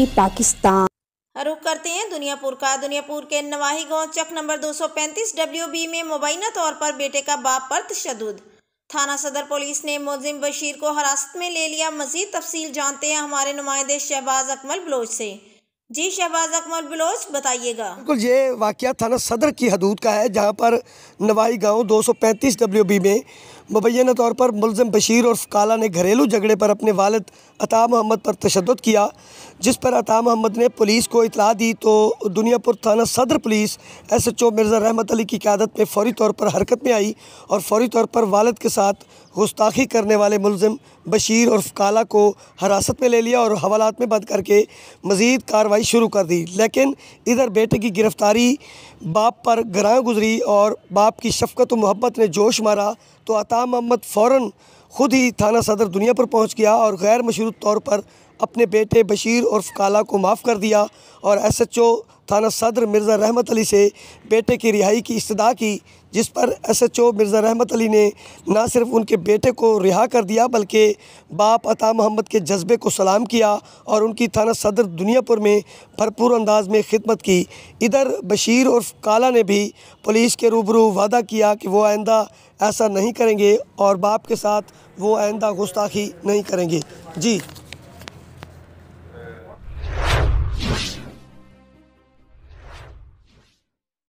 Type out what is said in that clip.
पूर्वी पाकिस्तान हाँ, रुख करते हैं दुनियापुर का दुनियापुर के नवाही गांव चक नंबर 235 बी में मुबैना तौर पर बेटे का बाप पर तशद थाना सदर पुलिस ने मुलिम बशीर को हिरासत में ले लिया मजीद तफसील जानते हैं हमारे नुमाइंदे शहबाज अकमल बलोच से जी शहबाज अकमल बलोच बताइएगा बिल्कुल ये वाक़ थाना सदर की हदूद का है जहाँ पर सौ पैंतीस डब्ल्यू बी में मुबैना तौर पर मुलम बशीर और काला ने घरेलू झगड़े पर अपने वालद अता महमद पर तशद किया जिस पर अता महमद ने पुलिस को इतला दी तो दुनियापुर थाना सदर police S H O Mirza Rahmat Ali की क्यादत में फौरी तौर पर हरकत में आई और फौरी तौर पर वालद के साथ गुस्ताखी करने वाले मुलम बशीर और काला को हिरासत में ले लिया और हवालात में बंद करके मज़ीद कार्रवाई शुरू कर दी लेकिन इधर बेटे की गिरफ़्तारी बाप पर ग्रां गुजरी और बाप की शफकत व मोहब्बत ने जोश मारा तो अता गुलाम अहमद फ़ौर ख़ुद ही थाना सदर दुनिया पर पहुंच गया और गैर मशरूत तौर पर अपने बेटे बशीर और फकाला को माफ़ कर दिया और एसएचओ थाना सदर मिर्ज़ा रहमत अली से बेटे की रिहाई की इस्तः की जिस पर एसएचओ मिर्ज़ा रहमत अली ने ना सिर्फ उनके बेटे को रिहा कर दिया बल्कि बाप अता मोहम्मद के जज्बे को सलाम किया और उनकी थाना सदर दुनियापुर में भरपूर अंदाज में खिदमत की इधर बशीर और काला ने भी पुलिस के रूबरू वादा किया कि वो आइंदा ऐसा नहीं करेंगे और बाप के साथ वो आइंदा गुस्ताखी नहीं करेंगे जी